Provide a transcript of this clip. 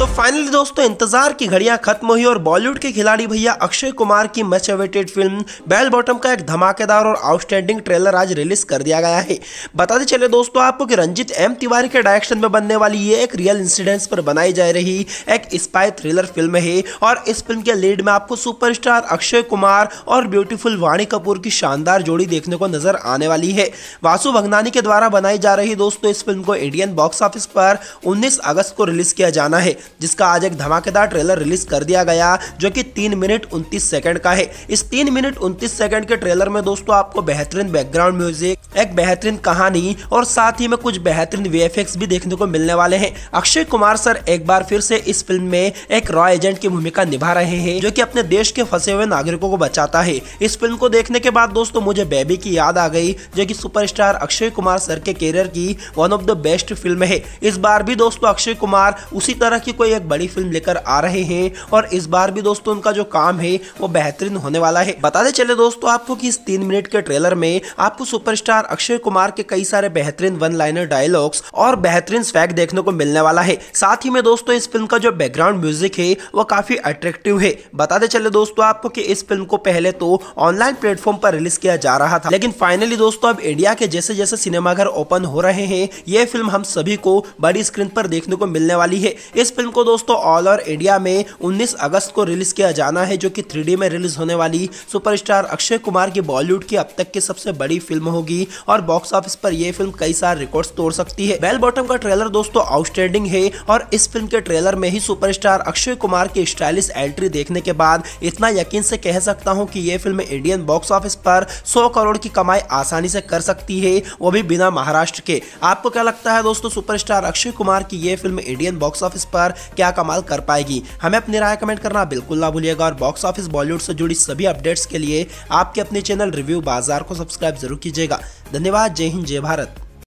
तो फाइनली दोस्तों इंतजार की घड़ियां खत्म हुई और बॉलीवुड के खिलाड़ी भैया अक्षय कुमार की much awaited film bell bottom का एक धमाकेदार और आउटस्टैंडिंग ट्रेलर आज रिलीज कर दिया गया है बताते चले दोस्तों आपको कि रंजित एम तिवारी के डायरेक्शन में बनने वाली ये एक रियल इंसिडेंट्स पर बनाई जा रही एक स्पाई थ्रिलर फिल्म है और इस फिल्म के लीड में आपको सुपरस्टार अक्षय कुमार और ब्यूटीफुल वाणी कपूर की शानदार जोड़ी देखने को नजर आने वाली है वासु भगनानी के द्वारा बनाई जा रही दोस्तों इस फिल्म को इंडियन बॉक्स ऑफिस पर उन्नीस अगस्त को रिलीज किया जाना है जिसका आज एक धमाकेदार ट्रेलर रिलीज कर दिया गया जो कि तीन मिनट उनतीस सेकंड का है इस तीन मिनट उनतीस सेकंड के ट्रेलर में दोस्तों आपको बेहतरीन बैकग्राउंड म्यूजिक एक बेहतरीन कहानी और साथ ही में कुछ बेहतरीन वी भी देखने को मिलने वाले है अक्षय कुमार सर एक बार फिर से इस फिल्म में एक रॉय एजेंट की भूमिका निभा रहे हैं जो की अपने देश के फंसे हुए नागरिकों को बचाता है इस फिल्म को देखने के बाद दोस्तों मुझे बेबी की याद आ गई जो की सुपरस्टार अक्षय कुमार सर के करियर की one of the best film है इस बार भी दोस्तों अक्षय कुमार उसी तरह की कोई एक बड़ी फिल्म लेकर आ रहे हैं और इस बार भी दोस्तों उनका जो काम है वो बेहतरीन होने वाला है बताते चले दोस्तों आपको कि इस तीन मिनट के ट्रेलर में आपको सुपरस्टार अक्षय कुमार के कई सारे बेहतरीन वन लाइनर डायलॉग्स और बेहतरीन स्वैग देखने को मिलने वाला है साथ ही में दोस्तों इस फिल्म का जो बैकग्राउंड म्यूजिक है वो काफी अट्रेक्टिव है बताते चले दोस्तों आपको की इस फिल्म को पहले तो ऑनलाइन प्लेटफॉर्म पर रिलीज किया जा रहा था लेकिन फाइनली दोस्तों अब इंडिया के जैसे जैसे सिनेमाघर ओपन हो रहे हैं ये फिल्म हम सभी को बड़ी स्क्रीन पर देखने को मिलने वाली है इस फिल्म फिल्म को दोस्तों ऑल ओवर इंडिया में 19 अगस्त को रिलीज किया जाना है जो कि थ्री में रिलीज होने वाली सुपरस्टार अक्षय कुमार की बॉलीवुड की अब तक की सबसे बड़ी फिल्म होगी और बॉक्स ऑफिस पर यह फिल्म कई सारे रिकॉर्ड तोड़ सकती है बेल बॉटम का ट्रेलर दोस्तों आउटस्टैंडिंग है और इस फिल्म के ट्रेलर में ही सुपर अक्षय कुमार की स्टाइलिश एंट्री देखने के बाद इतना यकीन से कह सकता हूँ कि यह फिल्म इंडियन बॉक्स ऑफिस पर सौ करोड़ की कमाई आसानी से कर सकती है वो भी बिना महाराष्ट्र के आपको क्या लगता है दोस्तों सुपरस्टार अक्षय कुमार की यह फिल्म इंडियन बॉक्स ऑफिस पर क्या कमाल कर पाएगी हमें अपनी राय कमेंट करना बिल्कुल ना भूलिएगा और बॉक्स ऑफिस बॉलीवुड से जुड़ी सभी अपडेट्स के लिए आपके अपने चैनल रिव्यू बाजार को सब्सक्राइब जरूर कीजिएगा धन्यवाद जय हिंद जय भारत